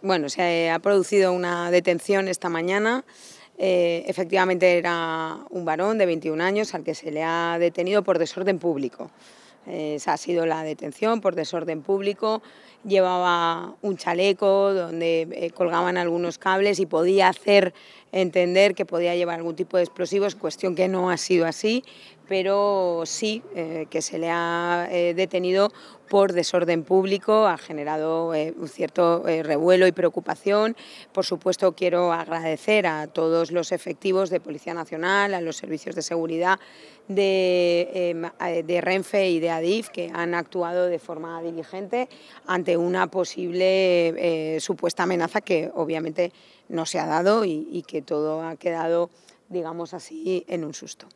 Bueno, se ha producido una detención esta mañana. Eh, efectivamente era un varón de 21 años al que se le ha detenido por desorden público. Eh, esa ha sido la detención por desorden público. Llevaba un chaleco donde eh, colgaban algunos cables y podía hacer entender que podía llevar algún tipo de explosivos, cuestión que no ha sido así pero sí eh, que se le ha eh, detenido por desorden público, ha generado eh, un cierto revuelo y preocupación. Por supuesto, quiero agradecer a todos los efectivos de Policía Nacional, a los servicios de seguridad de, em, Renfe y de Adif, que han actuado de forma diligente ante una posible supuesta amenaza que obviamente no se ha dado y que todo ha quedado, digamos así, en un susto.